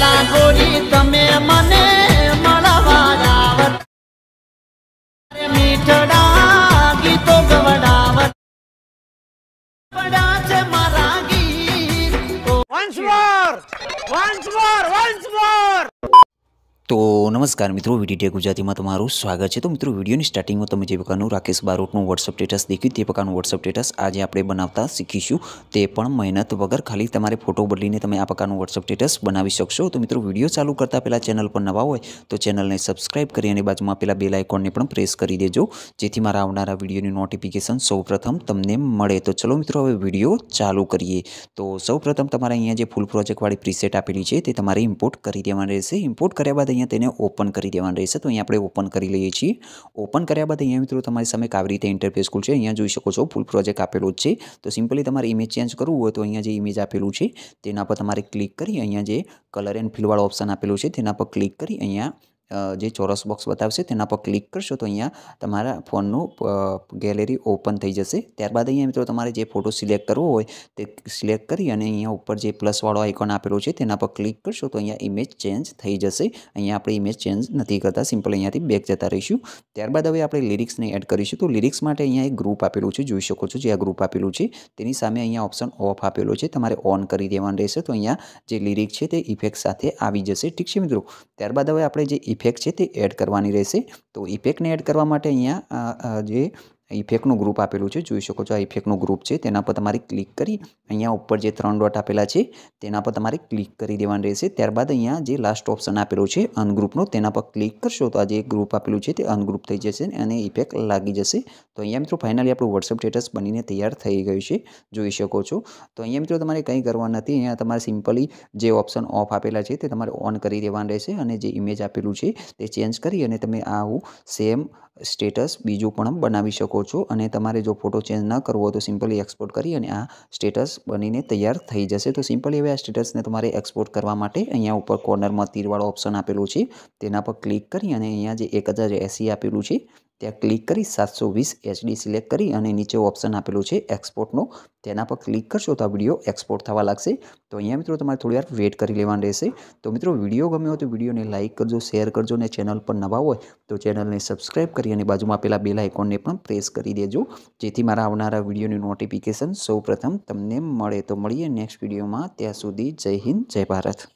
વેલા ગોરી તમે મને મળવા લાવત મારા ગીત once more once more once more તો નમસ્કાર મિત્રો ટેક ગુજરાતીમાં તમારું સ્વાગત છે તો મિત્રો વિડીયોની સ્ટાર્ટિંગમાં તમે જે પ્રકારનું રાકેશ બારોટનું વોટ્સઅપ સ્ટેટસ દેખ્યું તે પ્રકારનું વોટ્સઅપ સ્ટેટસ આજે આપણે બનાવતા શીખીશું તે પણ મહેનત વગર ખાલી તમારે ફોટો બદલીને તમે આ પ્રકારનું વોટ્સઅપ સ્ટેટસ બનાવી શકશો તો મિત્રો વિડીયો ચાલુ કરતાં પહેલાં ચેનલ પર નવા હોય તો ચેનલને સબસ્ક્રાઇબ કરી અને બાજુમાં પેલા બેલ આઇકોનને પણ પ્રેસ કરી દેજો જેથી મારા આવનારા વિડીયોની નોટિફિકેશન સૌપ્રથમ તમને મળે તો ચલો મિત્રો હવે વિડીયો ચાલુ કરીએ તો સૌપ્રથમ તમારે અહીંયા જે ફૂલ પ્રોજેક્ટવાળી પ્રીસેટ આપેલી છે તે તમારે ઇમ્પોર્ટ કરી દેવાની રહેશે ઇમ્પોર્ટ કર્યા બાદ અહીંયા તેને ઓપન કરી દેવાનું રહેશે તો અહીંયા આપણે ઓપન કરી લઈએ છીએ ઓપન કર્યા બાદ અહીંયા મિત્રો તમારી સામે આવી રીતે ઇન્ટરફેસ ખુલશે અહીંયા જોઈ શકો છો ફૂલ પ્રોજેક્ટ આપેલો જ છે તો સિમ્પલી તમારે ઇમેજ ચેન્જ કરવું હોય તો અહીંયા જે ઇમેજ આપેલું છે તેના પર તમારે ક્લિક કરી અહીંયા જે કલર એન્ડ ફિલવાળો ઓપ્શન આપેલું છે તેના પર ક્લિક કરી અહીંયા જે ચોરસ બોક્સ બતાવશે તેના પર ક્લિક કરશો તો અહીંયા તમારા ફોનનું ગેલેરી ઓપન થઈ જશે ત્યારબાદ અહીંયા મિત્રો તમારે જે ફોટો સિલેક્ટ કરવો હોય તે સિલેક્ટ કરી અને અહીંયા ઉપર જે પ્લસવાળો આઇકોન આપેલો છે તેના પર ક્લિક કરશો તો અહીંયા ઇમેજ ચેન્જ થઈ જશે અહીંયા આપણે ઇમેજ ચેન્જ નથી કરતા સિમ્પલ અહીંયાથી બેક જતા રહીશું ત્યારબાદ હવે આપણે લિરિક્સને એડ કરીશું તો લિરિક્સ માટે અહીંયા એક ગ્રુપ આપેલું છે જોઈ શકો છો જે આ ગ્રુપ આપેલું છે તેની સામે અહીંયા ઓપ્શન ઓફ આપેલો છે તમારે ઓન કરી દેવાનું રહેશે તો અહીંયા જે લિરિક્સ છે તે ઇફેક્ટ સાથે આવી જશે ઠીક છે મિત્રો ત્યારબાદ હવે આપણે જે ઇફેક્ટ છે તે એડ કરવાની રહેશે તો ઇફેક્ટને એડ કરવા માટે અહીંયા જે ઇફેક્ટનું ગ્રુપ આપેલું છે જોઈ શકો છો આ ઇફેક્ટનું ગ્રુપ છે તેના પર તમારે ક્લિક કરી અહીંયા ઉપર જે ત્રણ ડોટ આપેલા છે તેના પર તમારે ક્લિક કરી દેવાનું રહેશે ત્યારબાદ અહીંયા જે લાસ્ટ ઓપ્શન આપેલો છે અનગ્રુપનો તેના પર ક્લિક કરશો તો આ જે ગ્રુપ આપેલું છે તે અનગ્રુપ થઈ જશે અને ઇફેક્ટ લાગી જશે તો અહીંયા મિત્રો ફાઇનલી આપણું વોટ્સઅપ સ્ટેટસ બનીને તૈયાર થઈ ગયું છે જોઈ શકો છો તો અહીંયા મિત્રો તમારે કંઈ કરવા નથી અહીંયા તમારે સિમ્પલી જે ઓપ્શન ઓફ આપેલા છે તે તમારે ઓન કરી દેવાનું રહેશે અને જે ઇમેજ આપેલું છે તે ચેન્જ કરી અને તમે આવું સેમ સ્ટેટસ બીજું પણ બનાવી શકો છો અને તમારે જો ફોટો ચેન્જ ન કરવો તો સિમ્પલી એક્સપોર્ટ કરી અને આ સ્ટેટસ બનીને તૈયાર થઈ જશે તો સિમ્પલી હવે આ સ્ટેટસને તમારે એક્સપોર્ટ કરવા માટે અહીંયા ઉપર કોર્નરમાં તીરવાળો ઓપ્શન આપેલું છે તેના પર ક્લિક કરી અને અહીંયા જે એક હજાર એસી આપેલું છે ત્યાં ક્લિક કરી સાતસો વીસ એચડી સિલેક્ટ કરી અને નીચે ઓપ્શન આપેલું છે એક્સપોર્ટનો તેના પર ક્લિક કરશો તો આ વિડીયો એક્સપોર્ટ થવા લાગશે તો અહીંયા મિત્રો તમારે થોડી વાર વેટ કરી લેવાનું રહેશે તો મિત્રો વિડીયો ગમ્યો હોય તો વિડીયોને લાઇક કરજો શેર કરજો અને ચેનલ પર નવા હોય તો ચેનલને સબસ્ક્રાઈબ કરી કરી અને બાજુમાં આપેલા બેલ આઇકોનને પણ પ્રેસ કરી દેજો જેથી મારા આવનારા વિડીયોની નોટિફિકેશન સૌપ્રથમ તમને મળે તો મળીએ નેક્સ્ટ વિડીયોમાં ત્યાં સુધી જય હિન્દ જય ભારત